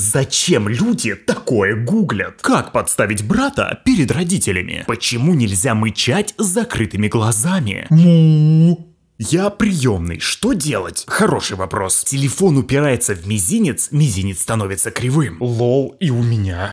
Зачем люди такое гуглят? Как подставить брата перед родителями? Почему нельзя мычать с закрытыми глазами? Му. Я приемный, что делать? Хороший вопрос. Телефон упирается в мизинец, мизинец становится кривым. Лол и у меня.